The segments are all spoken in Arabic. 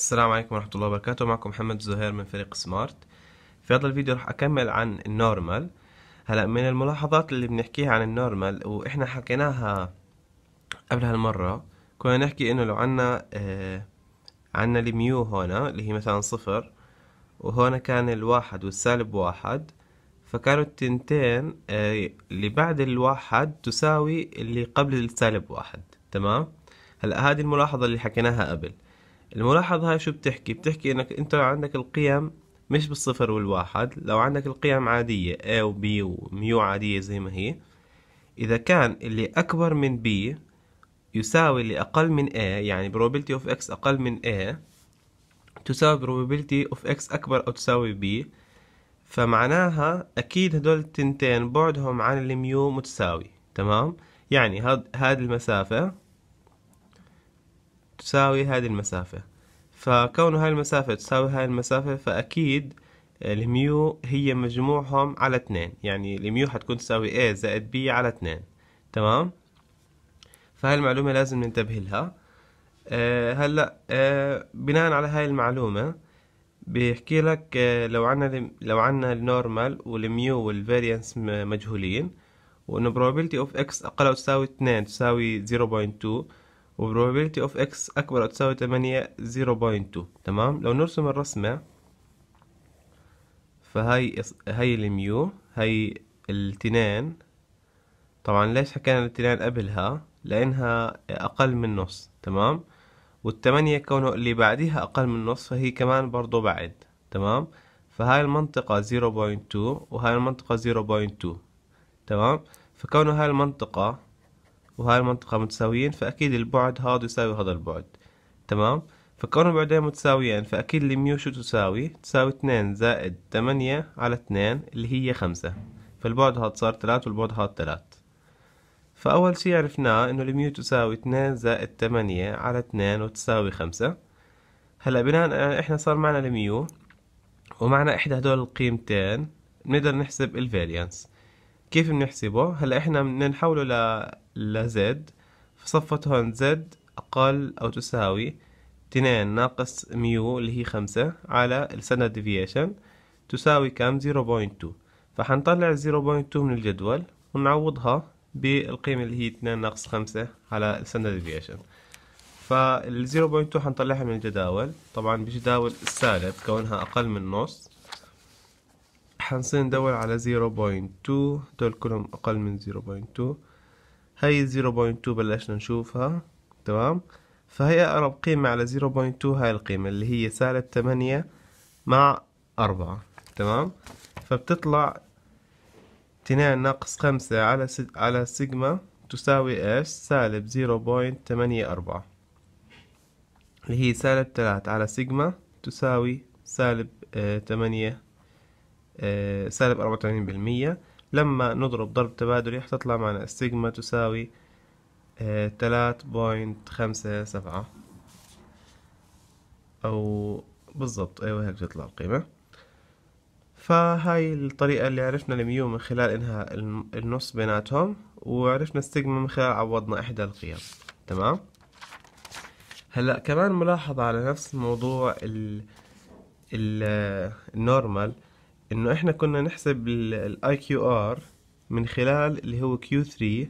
السلام عليكم ورحمة الله وبركاته معكم محمد زهير من فريق سمارت في هذا الفيديو رح أكمل عن النورمال هلأ من الملاحظات اللي بنحكيها عن النورمال وإحنا حكيناها قبل هالمرة كنا نحكي إنه لو عنا آه عنا الميو هنا اللي هي مثلا صفر وهنا كان الواحد والسالب واحد فكانوا التنتين آه اللي بعد الواحد تساوي اللي قبل السالب واحد تمام هلأ هذه الملاحظة اللي حكيناها قبل الملاحظة هاي شو بتحكي بتحكي انك انت عندك القيم مش بالصفر والواحد لو عندك القيم عادية A و B وميو عادية زي ما هي إذا كان اللي أكبر من B يساوي اللي أقل من A يعني probability of X أقل من A تساوي probability of X أكبر أو تساوي B فمعناها أكيد هدول التنتين بعدهم عن الميو متساوي تمام يعني هاد هاد المسافة تساوي هذه المسافة فكون هاي المسافة تساوي هاي المسافة فأكيد الميو هي مجموعهم على اتنين يعني الميو حتكون تساوي A زائد B على اتنين تمام فهاي المعلومة لازم ننتبه لها أه هلا أه بناء على هاي المعلومة بيحكي لك أه لو عنا لو عنا النورمال والميو والفاريانس مجهولين وان probability of x اقل او تساوي 2 تساوي 0.2 وبروبابيلتي اوف اكس اكبر او تساوي 8 0.2 تمام لو نرسم الرسمة فهي هي الميو هي التنين طبعا ليش حكينا التنين قبلها لانها اقل من نص تمام والتمانية كونه اللي بعديها اقل من نص فهي كمان برضو بعد تمام فهاي المنطقة 0.2 وهاي المنطقة 0.2 تمام فكونه هاي المنطقة وهاي المنطقة متساويين فأكيد البعد هذا يساوي هذا البعد تمام فكون البعدين متساويين فأكيد الميو شو تساوي تساوي اتنين زائد تمانية على اتنين اللي هي خمسة فالبعد هاد صار تلات والبعد هاد تلات فأول شي عرفناه إنه الميو تساوي اتنين زائد تمانية على اتنين وتساوي خمسة هلا بناء إحنا صار معنا الميو ومعنا إحدى هدول القيمتين بنقدر نحسب الفاريانس كيف بنحسبه هلا احنا بدنا نحوله ل لزد فصفت هون زد اقل او تساوي 2 ناقص ميو اللي هي خمسة على الستاندرد ديفيشن تساوي كم 0.2 فحنطلع 0.2 من الجدول ونعوضها بالقيمة اللي هي 2 ناقص خمسة على الستاندرد ديفيشن فال 0.2 حنطلعها من الجداول طبعا بجداول السالب كونها أقل من نص هنصير ندور على 0.2 دول كلهم أقل من 0.2 هاي 0.2 بلشنا نشوفها تمام فهي أقرب قيمة على 0.2 هاي القيمة اللي هي سالب 8 مع 4 تمام فبتطلع 2 ناقص 5 على على سيجما تساوي ايش سالب 0.84 اللي هي سالب 3 على سيجما تساوي سالب 8 آه، آه، سالب 84% لما نضرب ضرب تبادلي حتطلع معنا السيجما تساوي آه، تلات بوينت خمسة سبعة أو بالضبط أيوة هيك بتطلع القيمة فهاي الطريقة اللي عرفنا الميو من خلال انها النص بيناتهم وعرفنا السيجما من خلال عوضنا إحدى القيم تمام هلا كمان ملاحظة على نفس موضوع ال النورمال انه احنا كنا نحسب الاي كيو ار من خلال اللي هو كيو 3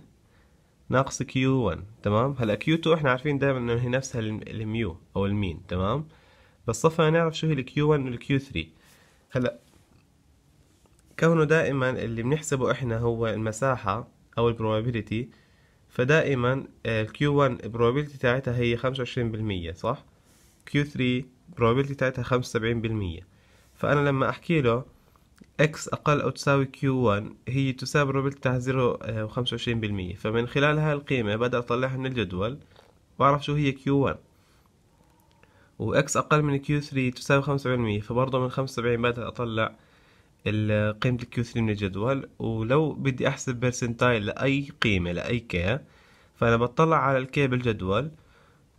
ناقص كيو 1 تمام هلا كيو 2 احنا عارفين دائما انه هي نفسها الميو او المين تمام بس صفى نعرف شو هي الكيو 1 والكيو 3 هلا كونه دائما اللي بنحسبه احنا هو المساحة او البروبابيلتي فدائما الكيو 1 البروبابيلتي تاعتها هي 25% صح كيو 3 البروبابيلتي تاعتها 75% فانا لما احكي له اكس اقل او تساوي Q1 هي تساوي ربع بتاع زيرو آه، وخمسة وعشرين بالمية فمن خلال هاي القيمة بدأ اطلعها من الجدول واعرف شو هي Q1 واكس اقل من Q3 تساوي خمسة بالمية فبرضه من خمسة وسبعين بدا اطلع قيمة Q3 من الجدول ولو بدي احسب برسنتايل لاي قيمة لاي كي فانا بطلع على الكي بالجدول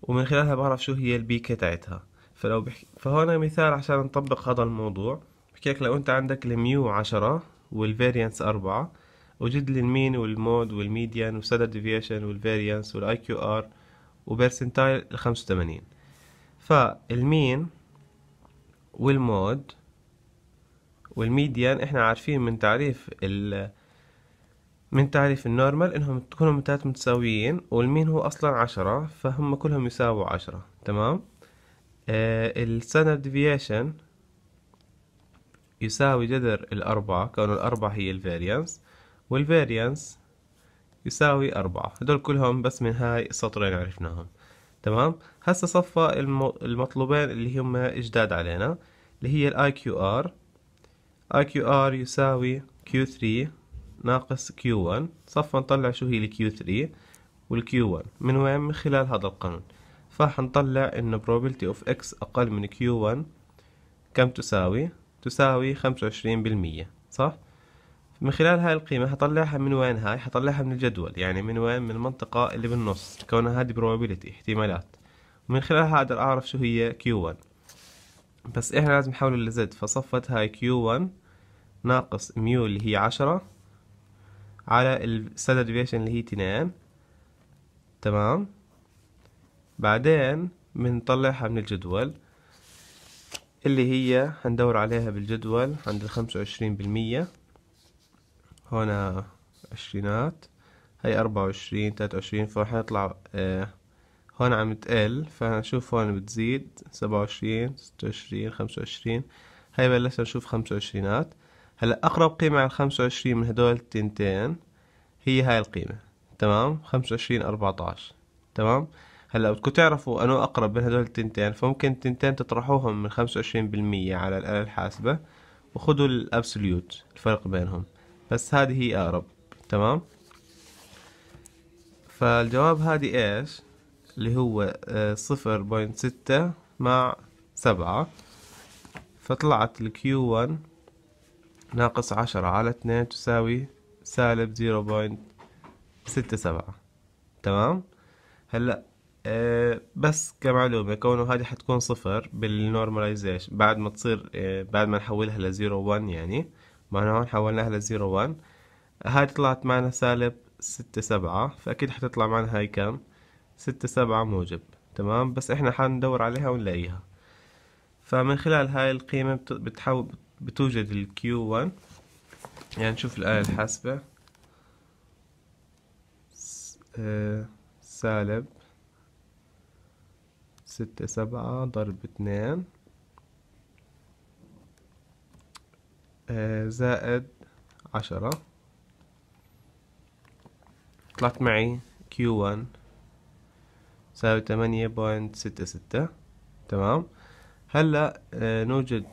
ومن خلالها بعرف شو هي البيكة تاعتها فلو بحكي فهون مثال عشان نطبق هذا الموضوع بحكي لك لو انت عندك الميو عشرة والفاريانس أربعة وجد لي المين والمود والميديان والستاندرد ديفيشن والفاريانس والاي كيو ار وبرسنتايل ال وثمانين فالمين والمود والميديان احنا عارفين من تعريف ال من تعريف النورمال انهم كلهم التلاتة متساويين والمين هو اصلا عشرة فهم كلهم يساووا عشرة تمام آه الستاندرد ديفيشن يساوي جذر الأربعة كون الأربعة هي الفاريانس والفاريانس يساوي أربعة هدول كلهم بس من هاي السطرين عرفناهم تمام هسا صفى المطلوبين اللي هم إجداد علينا اللي هي الـ IQR IQR يساوي Q3 ناقص Q1 صفى نطلع شو هي الـ Q3 والـ Q1 من وين من خلال هذا القانون فحنطلع إنه probability of x أقل من Q1 كم تساوي تساوي خمسة وعشرين بالمية صح؟ من خلال هاي القيمة هطلعها من وين هاي؟ هطلعها من الجدول يعني من وين؟ من المنطقة اللي بالنص كونها هذه probability احتمالات ومن خلالها أقدر أعرف شو هي Q1 بس إحنا لازم نحولها لزد فصفت هاي Q1 ناقص ميو اللي هي عشرة على الستاندرد ديفيشن اللي هي اتنين تمام بعدين بنطلعها من الجدول اللي هي هندور عليها بالجدول عند الخمسة وعشرين بالمية هنا عشرينات هي أربعة وعشرين تلاتة وعشرين فراح يطلع آه، هون عم تقل فنشوف هون بتزيد سبعة وعشرين ستة وعشرين خمسة وعشرين هاي بلشنا نشوف خمسة وعشرينات هلا أقرب قيمة على الخمسة وعشرين من هدول التنتين هي هاي القيمة تمام خمسة وعشرين أربعة عشر تمام هلا بدكم تعرفوا انه اقرب من هدول التنتين فممكن التنتين تطرحوهم من 25% على الآلة الحاسبة وخدوا الابسوليوت الفرق بينهم بس هذه هي اقرب تمام فالجواب هذه ايش اللي هو آه، صفر بوينت ستة مع سبعة فطلعت الكيو 1 ناقص عشرة على اتنين تساوي سالب زيرو بوينت ستة سبعة تمام هلأ آه، بس كمعلومة كونه هذه حتكون صفر بالنورماليزيشن بعد ما تصير آه، بعد ما نحولها لزيرو ون يعني معنا هون حولناها لزيرو ون هاي طلعت معنا سالب ستة سبعة فأكيد حتطلع معنا هاي كم ستة سبعة موجب تمام بس احنا حندور عليها ونلاقيها فمن خلال هاي القيمة بتوجد ال Q1 يعني نشوف الآلة الحاسبة آه، سالب ستة سبعة ضرب اتنين آه، زائد عشرة طلعت معي كيو ون ساوي تمانية بوينت ستة ستة تمام هلا آه، نوجد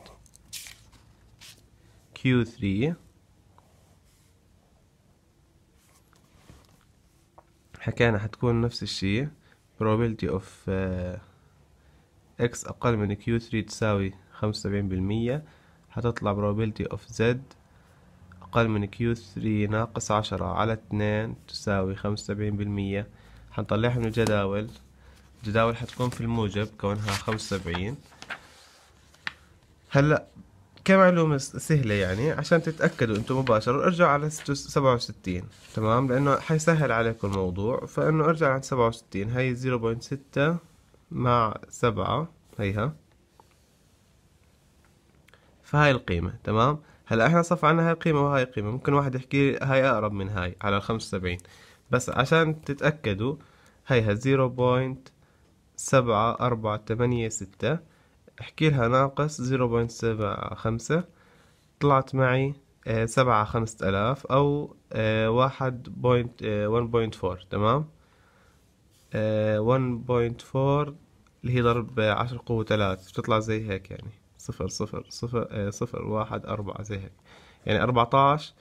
كيو ثري حكينا حتكون نفس الشي probability of uh, x أقل من Q3 تساوي خمسة وسبعين بالمية هتطلع probability of z أقل من Q3 ناقص عشرة على اتنين تساوي خمسة وسبعين بالمية هنطلعها من الجداول الجداول حتكون في الموجب كونها خمسة وسبعين هلأ كمعلومة سهلة يعني عشان تتأكدوا انتم مباشرة ارجعوا على سبعة وستين تمام لأنه حيسهل عليكم الموضوع فإنه ارجع عند سبعة وستين هاي زيرو بوينت ستة مع سبعة هيها فهاي القيمة تمام هلا احنا صف عنا هاي القيمة وهاي القيمة ممكن واحد يحكي لي هاي أقرب من هاي على الخمسة وسبعين بس عشان تتأكدوا هيها زيرو بوينت سبعة أربعة تمانية ستة احكي لها ناقص زيرو بوينت سبعة خمسة طلعت معي آه، سبعة خمسة آلاف أو آه، واحد بوينت ون بوينت فور تمام 1.4 آه، اللي هي ضرب عشرة قوة ثلاث بتطلع زي هيك يعني صفر صفر صفر آه، صفر واحد أربعة زي هيك يعني أربعة عشر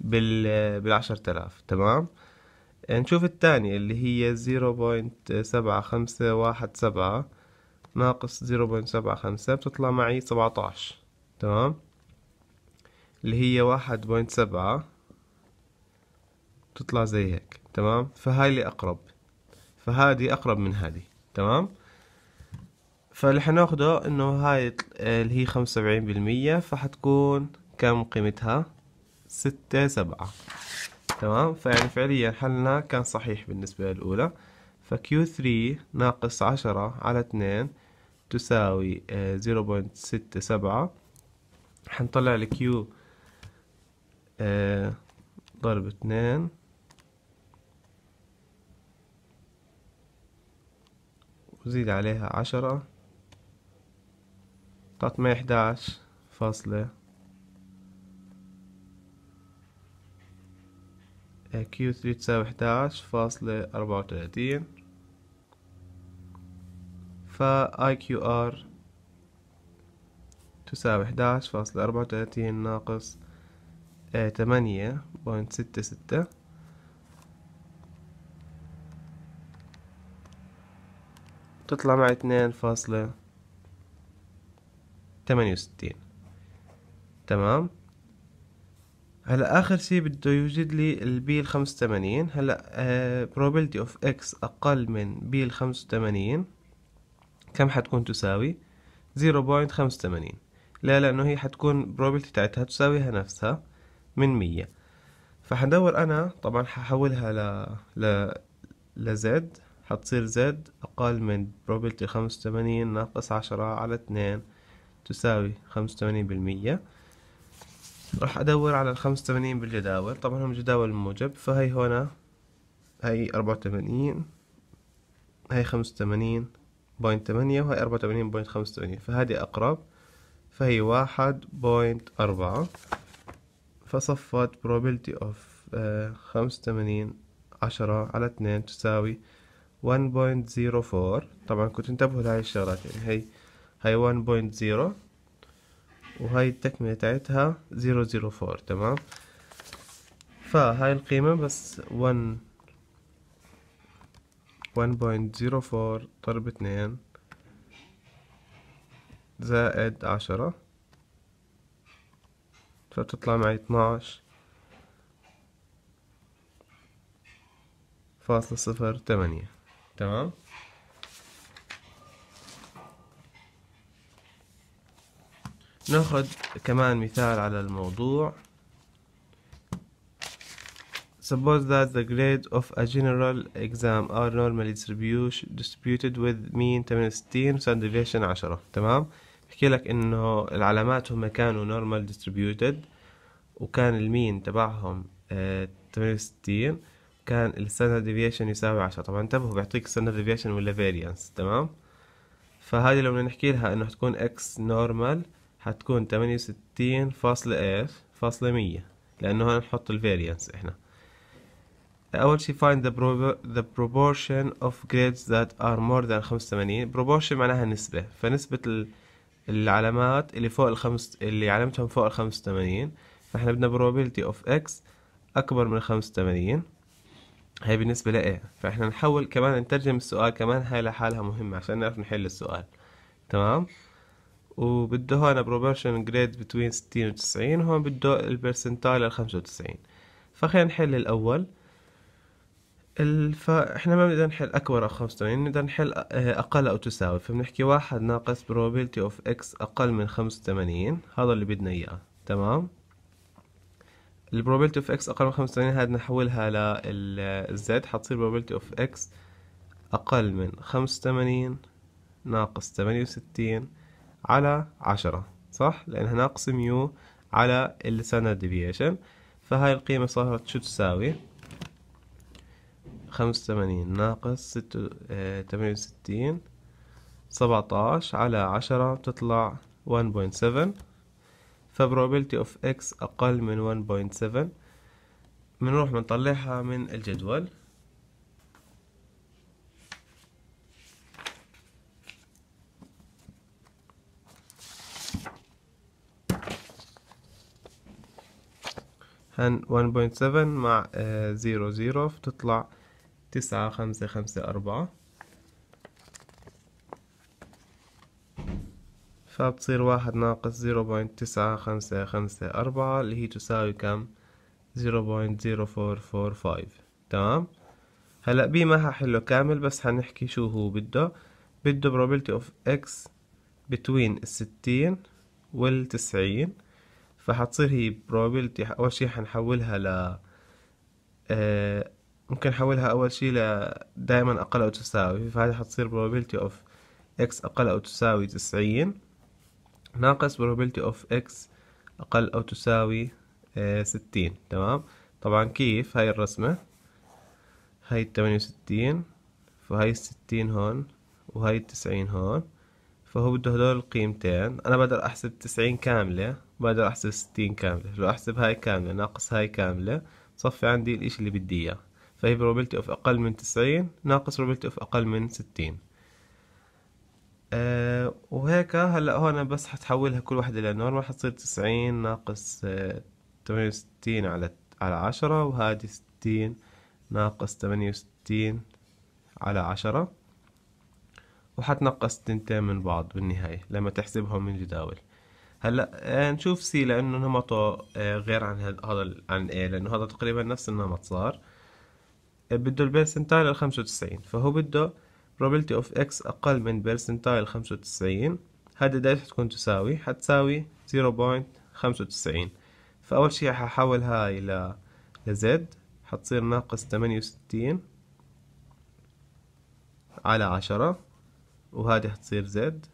بالعشر تلاف تمام آه، نشوف الثانية اللي هي زيرو بوينت سبعة خمسة واحد سبعة ناقص زيرو بوينت سبعة خمسة بتطلع معي سبعة عشر تمام اللي هي واحد بوينت سبعة بتطلع زي هيك تمام فهاي اللي أقرب فهذه اقرب من هذه تمام فاللي حناخده انه هاي اللي هي خمسة وسبعين بالمية فحتكون كم قيمتها ستة سبعة تمام فيعني فعليا حلنا كان صحيح بالنسبة للأولى فكيو ثري ناقص عشرة على اتنين تساوي آه، زيرو بوينت ستة سبعة حنطلع الكيو آه، ضرب اتنين زيد عليها عشرة تعطي إحداش فاصلة كيو إيه، ثري تساوي إحداش فاصلة أربعة وتلاتين فا أي كيو آر تساوي إحداش فاصلة أربعة وتلاتين ناقص إيه، تمانية بوينت ستة ستة بتطلع معي اتنين فاصلة تمانية وستين تمام هلا اخر شي بده يوجد لي البي الخمسة وثمانين هلا آه probability of x اقل من بي الخمسة وثمانين كم حتكون تساوي زيرو بوينت خمسة وثمانين لا لانه هي حتكون probability تاعتها تساويها نفسها من مية فحدور انا طبعا ححولها ل ل لزد هتصير زد أقل من probability خمسة وتمانين ناقص عشرة على اتنين تساوي خمسة وتمانين بالمية راح أدور على الخمسة وتمانين بالجداول طبعا هم جداول موجب فهي هنا هي أربعة وتمانين هي خمسة وتمانين بوينت تمانية وهي أربعة وتمانين بوينت خمسة وتمانين فهذه أقرب فهي واحد بوينت أربعة فصفت probability of آه، خمسة وتمانين عشرة على اتنين تساوي 1.04 طبعا كنت انتبهوا لهاي الشغلات يعني هي هاي 1.0 وهاي التكملة تاعتها 004 تمام فهاي القيمة بس 1 1.04 ضرب 2 زائد 10 فتطلع معي 12 فاصلة صفر تمانية تمام ناخذ كمان مثال على الموضوع Suppose that the grade of a general exam are normally distributed with mean 68 standard deviation 10 تمام بحكي لك انه العلامات هم كانوا normal distributed وكان المين تبعهم 68 كان الستاندرد ديفيشن يساوي عشرة طبعا انتبهوا بيعطيك ستاندرد ديفيشن ولا فاريانس تمام فهذه لو بدنا نحكي لها انه حتكون اكس نورمال حتكون تمانية وستين فاصلة ايش فاصلة مية لانه هون نحط الفاريانس احنا اول شي find the, the proportion of grades that are more than 85 proportion معناها نسبة فنسبة العلامات اللي فوق الخمس اللي علامتهم فوق الخمسة وثمانين فاحنا بدنا probability of x اكبر من خمسة وثمانين هي بالنسبة لإيه فإحنا نحول كمان نترجم السؤال كمان هاي لحالها مهمة عشان نعرف نحل السؤال تمام وبده هون بروبرشن جريد بتوين ستين وتسعين هون بده البرسنتايل الخمسة وتسعين فخلينا نحل الأول الف... احنا ما بدنا نحل اكبر او خمسة وتسعين يعني بدنا نحل آه، اقل او تساوي فبنحكي واحد ناقص probability of x اقل من خمسة وتمانين هذا اللي بدنا اياه تمام البروبابيلتي اوف اكس اقل من 85 هذه نحولها للزد حتصير probability اوف اكس اقل من 85 ناقص 68 على 10 صح لانها ناقص ميو على الستاندرد ديفيشن فهاي القيمة صارت شو تساوي 85 ناقص 68 17 آه، على 10 بتطلع ون فبروبابيلتي اوف اكس اقل من 1.7 بنروح بنطلعها من الجدول هن 1.7 مع 0.0 0 بتطلع تسعة خمسة خمسة أربعة فبتصير واحد ناقص زيرو بوينت تسعة خمسة خمسة أربعة اللي هي تساوي كم زيرو بوينت زيرو فور فور فايف تمام هلا بي ما هحله كامل بس هنحكي شو هو بده بده probability of x between الستين والتسعين فحتصير هي probability أول شي حنحولها ل آه، ممكن نحولها أول شي ل دايما أقل أو تساوي فهذه حتصير probability of x أقل أو تساوي تسعين ناقص probability of x أقل أو تساوي آه، ستين تمام طبعا كيف هاي الرسمة هاي التمانية وستين فهاي الستين هون وهاي التسعين هون فهو بده هدول القيمتين أنا بقدر أحسب تسعين كاملة بقدر أحسب ستين كاملة لو أحسب هاي كاملة ناقص هاي كاملة صفي عندي الإشي اللي بدي إياه فهي probability of أقل من تسعين ناقص probability of أقل من ستين أه وهيك هلا هون بس حتحولها كل وحده لنورمال حتصير تسعين ناقص آه، تمانية وستين على على عشرة وهذه ستين ناقص تمانية وستين على عشرة وحتنقص تنتين من بعض بالنهاية لما تحسبهم من جداول هلا أه نشوف سي لأنه نمطه آه، غير عن هذا عن ايه لأنه هذا تقريبا نفس النمط صار آه، بده البيرسنتايل ال وتسعين فهو بده probability of x أقل من برسنتايل خمسة وتسعين هذا دايما حتكون تساوي حتساوي زيرو بوينت خمسة وتسعين فأول شي ححول هاي ل لزد حتصير ناقص تمانية وستين على عشرة وهذه حتصير زد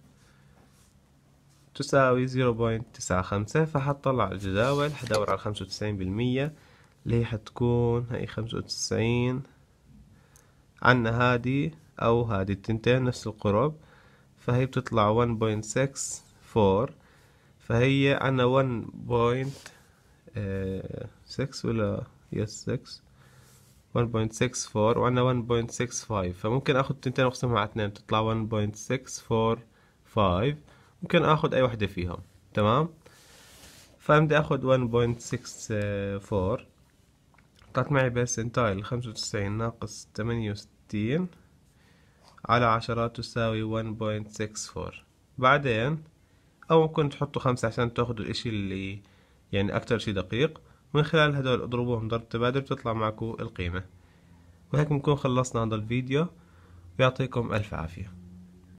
تساوي زيرو بوينت تسعة خمسة فحطلع الجداول حدور على خمسة وتسعين بالمية اللي هي حتكون هاي خمسة وتسعين عنا هذه او هذه التنتين نفس القرب فهي بتطلع 1.64 فهي انا 1.6 ولا يس 6 1.64 وانا 1.65 فممكن اخذ التنتين واقسمها على اتنين تطلع 1.645 ممكن اخذ اي وحدة فيهم تمام بدي اخذ 1.64 طلعت معي بيرسنتايل 95 ناقص 68 على عشرة تساوي 1.64 بعدين أو ممكن تحطوا خمسة عشان تاخدوا الإشي اللي يعني أكتر شي دقيق من خلال هدول اضربوهم ضرب تبادل بتطلع معكم القيمة وهيك بنكون خلصنا هذا الفيديو يعطيكم ألف عافية